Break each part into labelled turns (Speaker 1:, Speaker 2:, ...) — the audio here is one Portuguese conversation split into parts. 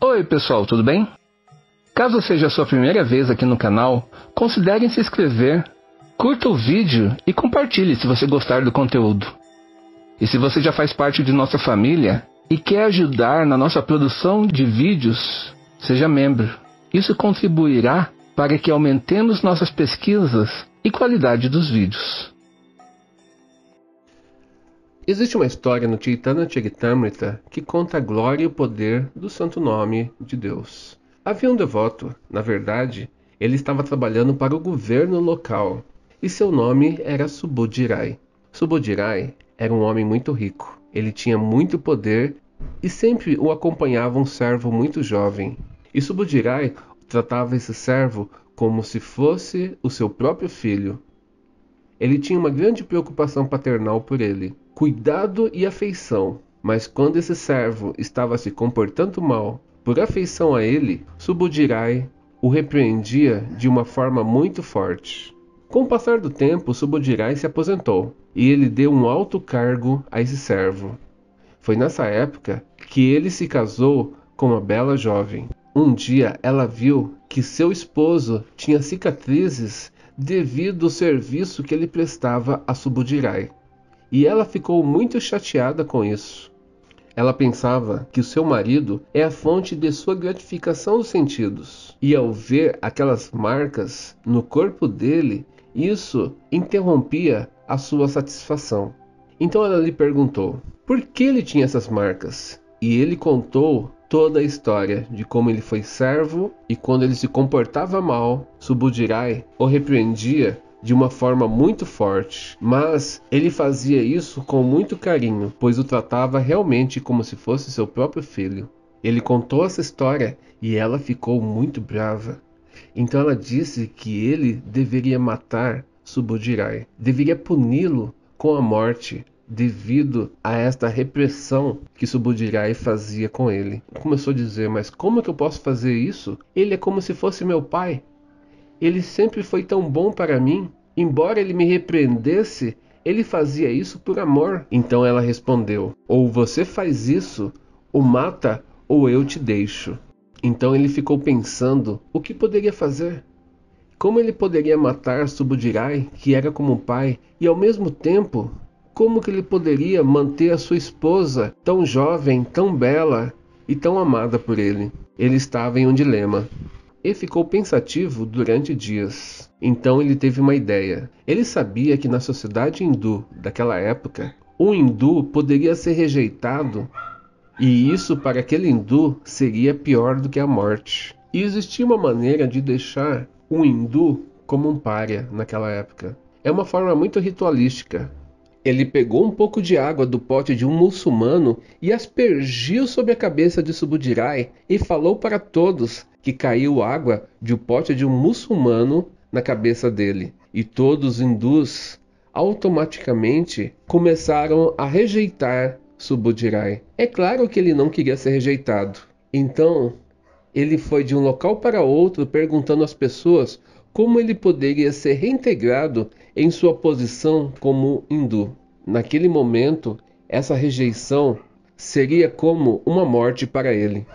Speaker 1: Oi, pessoal, tudo bem? Caso seja a sua primeira vez aqui no canal, considere se inscrever, curta o vídeo e compartilhe se você gostar do conteúdo. E se você já faz parte de nossa família e quer ajudar na nossa produção de vídeos, seja membro. Isso contribuirá para que aumentemos nossas pesquisas e qualidade dos vídeos. Existe uma história no Chaitanya Charitamrita que conta a glória e o poder do santo nome de Deus. Havia um devoto, na verdade, ele estava trabalhando para o governo local e seu nome era Subodirai. Subodirai era um homem muito rico, ele tinha muito poder e sempre o acompanhava um servo muito jovem. E Subodirai tratava esse servo como se fosse o seu próprio filho ele tinha uma grande preocupação paternal por ele, cuidado e afeição, mas quando esse servo estava se comportando mal, por afeição a ele, Subudirai o repreendia de uma forma muito forte. Com o passar do tempo, Subudirai se aposentou e ele deu um alto cargo a esse servo. Foi nessa época que ele se casou com uma bela jovem. Um dia ela viu que seu esposo tinha cicatrizes devido ao serviço que ele prestava a Subudirai. E ela ficou muito chateada com isso. Ela pensava que o seu marido é a fonte de sua gratificação dos sentidos. E ao ver aquelas marcas no corpo dele, isso interrompia a sua satisfação. Então ela lhe perguntou por que ele tinha essas marcas. E ele contou toda a história de como ele foi servo e quando ele se comportava mal, Subudirai o repreendia de uma forma muito forte, mas ele fazia isso com muito carinho, pois o tratava realmente como se fosse seu próprio filho. Ele contou essa história e ela ficou muito brava. Então ela disse que ele deveria matar Subudirai, deveria puni-lo com a morte, devido a esta repressão que Subudirai fazia com ele. Começou a dizer: Mas como é que eu posso fazer isso? Ele é como se fosse meu pai. Ele sempre foi tão bom para mim. Embora ele me repreendesse, ele fazia isso por amor. Então ela respondeu: Ou você faz isso, o mata, ou eu te deixo. Então ele ficou pensando o que poderia fazer. Como ele poderia matar Subudirai, que era como um pai, e ao mesmo tempo como que ele poderia manter a sua esposa tão jovem, tão bela e tão amada por ele? Ele estava em um dilema e ficou pensativo durante dias. Então ele teve uma ideia. Ele sabia que na sociedade hindu daquela época, um hindu poderia ser rejeitado, e isso para aquele hindu seria pior do que a morte. E existia uma maneira de deixar um hindu como um pária naquela época. É uma forma muito ritualística, ele pegou um pouco de água do pote de um muçulmano e aspergiu sobre a cabeça de Subudirai e falou para todos que caiu água de um pote de um muçulmano na cabeça dele. E todos os hindus automaticamente começaram a rejeitar Subudirai. É claro que ele não queria ser rejeitado. Então, ele foi de um local para outro perguntando às pessoas como ele poderia ser reintegrado em sua posição como hindu. Naquele momento, essa rejeição seria como uma morte para ele.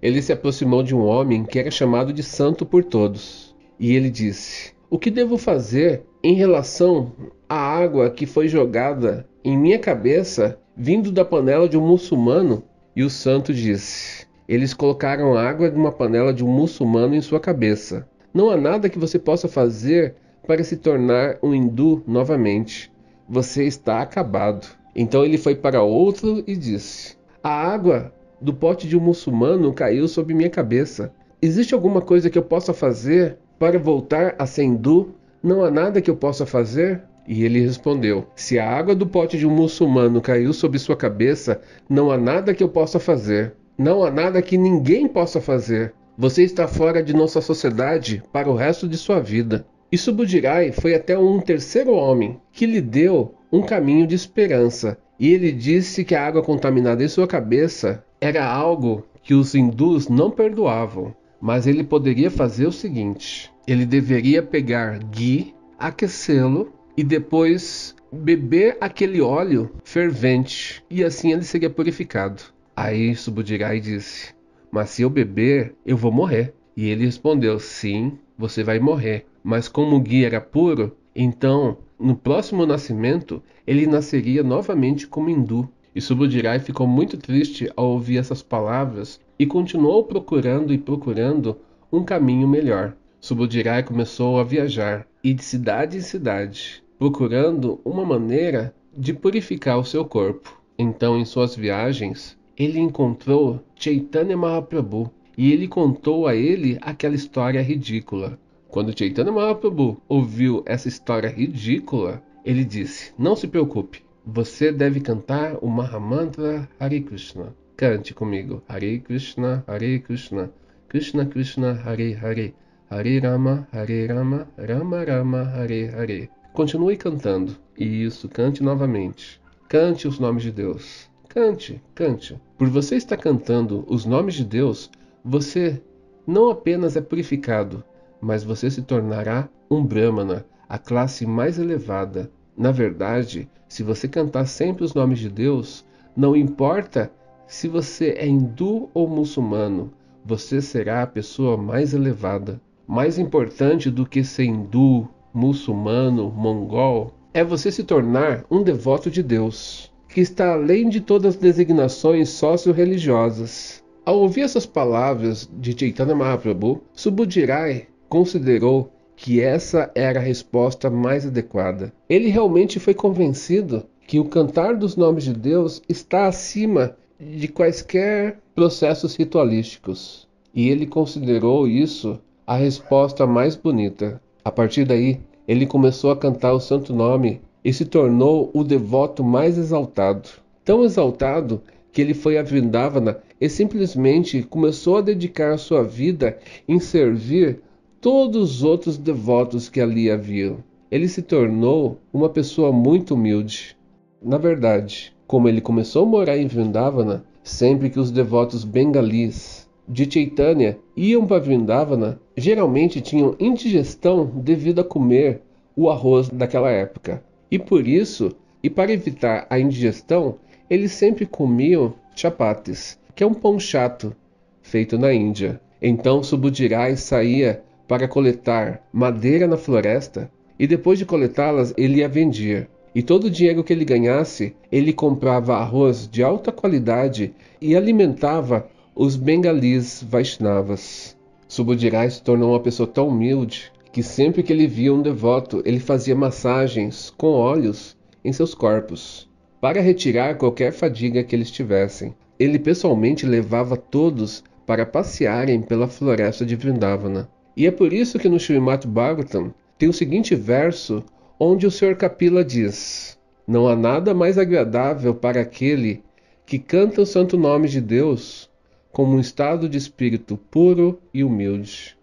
Speaker 1: Ele se aproximou de um homem que era chamado de santo por todos, e ele disse: O que devo fazer em relação à água que foi jogada em minha cabeça vindo da panela de um muçulmano? E o santo disse: Eles colocaram água de uma panela de um muçulmano em sua cabeça. Não há nada que você possa fazer para se tornar um hindu novamente. Você está acabado. Então ele foi para outro e disse: A água do pote de um muçulmano caiu sobre minha cabeça. Existe alguma coisa que eu possa fazer para voltar a ser hindu? Não há nada que eu possa fazer? E ele respondeu: Se a água do pote de um muçulmano caiu sobre sua cabeça, não há nada que eu possa fazer. Não há nada que ninguém possa fazer. Você está fora de nossa sociedade para o resto de sua vida. E Subudirai foi até um terceiro homem, que lhe deu um caminho de esperança. E ele disse que a água contaminada em sua cabeça era algo que os hindus não perdoavam. Mas ele poderia fazer o seguinte: ele deveria pegar ghee, aquecê-lo e depois beber aquele óleo fervente, e assim ele seria purificado. Aí Subudirai disse: Mas se eu beber, eu vou morrer. E ele respondeu: Sim, você vai morrer. Mas como o guia era puro, então no próximo nascimento ele nasceria novamente como hindu. E Subudirai ficou muito triste ao ouvir essas palavras e continuou procurando e procurando um caminho melhor. Subudirai começou a viajar e de cidade em cidade, procurando uma maneira de purificar o seu corpo. Então, em suas viagens, ele encontrou Chaitanya Mahaprabhu, e ele contou a ele aquela história ridícula. Quando Chaitanya Mahaprabhu ouviu essa história ridícula, ele disse: Não se preocupe, você deve cantar o Mahamantra Hare Krishna. Cante comigo: Hare Krishna, Hare Krishna, Krishna Krishna, Hare Hare, Hare Rama, Hare Rama, Rama Rama, Hare Hare. Continue cantando. E isso, cante novamente. Cante os nomes de Deus. Cante, cante. Por você estar cantando os nomes de Deus, você não apenas é purificado, mas você se tornará um Brahmana, a classe mais elevada. Na verdade, se você cantar sempre os nomes de Deus, não importa se você é hindu ou muçulmano, você será a pessoa mais elevada. Mais importante do que ser hindu, muçulmano, mongol, é você se tornar um devoto de Deus, que está além de todas as designações socio-religiosas. Ao ouvir essas palavras de Chaitanya Mahaprabhu, Subudirai considerou que essa era a resposta mais adequada. Ele realmente foi convencido que o cantar dos nomes de Deus está acima de quaisquer processos ritualísticos. E ele considerou isso a resposta mais bonita. A partir daí, ele começou a cantar o Santo Nome e se tornou o devoto mais exaltado. Tão exaltado que ele foi a Vrindavana e simplesmente começou a dedicar sua vida em servir todos os outros devotos que ali haviam. Ele se tornou uma pessoa muito humilde. Na verdade, como ele começou a morar em Vrindavana, sempre que os devotos bengalis de Chaitanya iam para Vrindavana, geralmente tinham indigestão devido a comer o arroz daquela época. E por isso, e para evitar a indigestão, eles sempre comiam chapates, que é um pão chato, feito na Índia. Então Subudirai saía para coletar madeira na floresta, e depois de coletá-las, ele a vendia. E todo o dinheiro que ele ganhasse, ele comprava arroz de alta qualidade e alimentava os bengalis Vaishnavas. Subudirai se tornou uma pessoa tão humilde que sempre que ele via um devoto, ele fazia massagens com óleos em seus corpos, para retirar qualquer fadiga que eles tivessem. Ele pessoalmente levava todos para passearem pela floresta de Vrindavana. E é por isso que no Srimad Bhagavatam tem o seguinte verso onde o Sr. Kapila diz: Não há nada mais agradável para aquele que canta o santo nome de Deus como um estado de espírito puro e humilde.